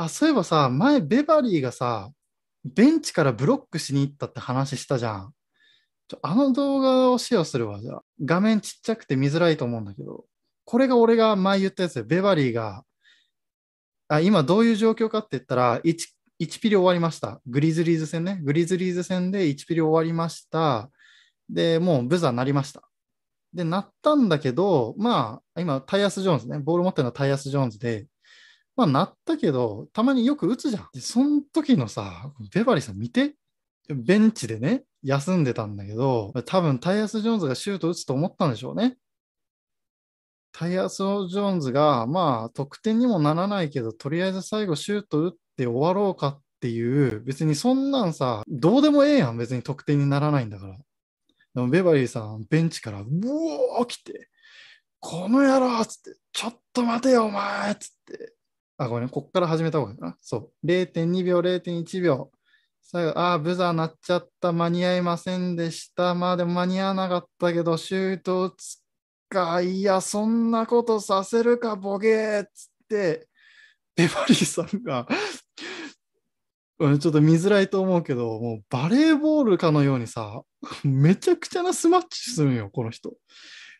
あ、そういえばさ、前、ベバリーがさ、ベンチからブロックしに行ったって話したじゃん。ちょあの動画をシェアするわ、じゃあ。画面ちっちゃくて見づらいと思うんだけど、これが俺が前言ったやつで、ベバリーが、あ今どういう状況かって言ったら1、1ピリ終わりました。グリズリーズ戦ね。グリズリーズ戦で1ピリ終わりました。で、もうブザーなりました。で、なったんだけど、まあ、今、タイヤス・ジョーンズね。ボール持ってるのはタイヤス・ジョーンズで、まあ、なったけど、たまによく打つじゃん。で、その時のさ、ベバリーさん見て、ベンチでね、休んでたんだけど、多分タイヤス・ジョーンズがシュート打つと思ったんでしょうね。タイヤス・ジョーンズが、まあ、得点にもならないけど、とりあえず最後シュート打って終わろうかっていう、別にそんなんさ、どうでもええやん、別に得点にならないんだから。でも、ベバリーさん、ベンチから、うおー来て、この野郎つって、ちょっと待てよ、お前つって、あ、ごめん、ね、こっから始めた方がいいかな。そう。0.2秒、0.1秒。最後、ああ、ブザー鳴っちゃった。間に合いませんでした。まあでも間に合わなかったけど、シュート打つか。いや、そんなことさせるか、ボケーっつって、ベバリーさんがちょっと見づらいと思うけど、もうバレーボールかのようにさ、めちゃくちゃなスマッチするんよ、この人。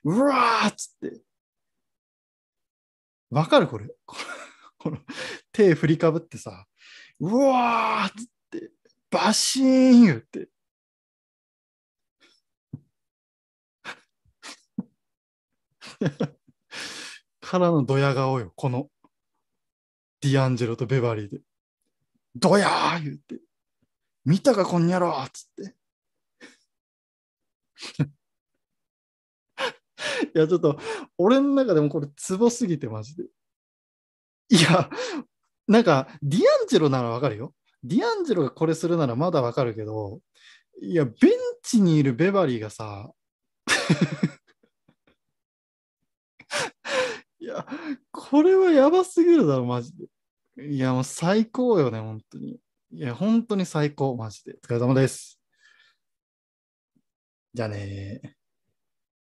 うわーっつって。わかるこれ。これの手振りかぶってさ、うわーっつって、バシーン言って。からのドヤ顔よ、この。ディアンジェロとベバリーで。ドヤー言って。見たか、こんにゃろっつって。いや、ちょっと、俺の中でもこれ、ツボすぎて、マジで。いや、なんか、ディアンジェロならわかるよ。ディアンジェロがこれするならまだわかるけど、いや、ベンチにいるベバリーがさ、いや、これはやばすぎるだろ、マジで。いや、もう最高よね、本当に。いや、本当に最高、マジで。お疲れ様です。じゃあね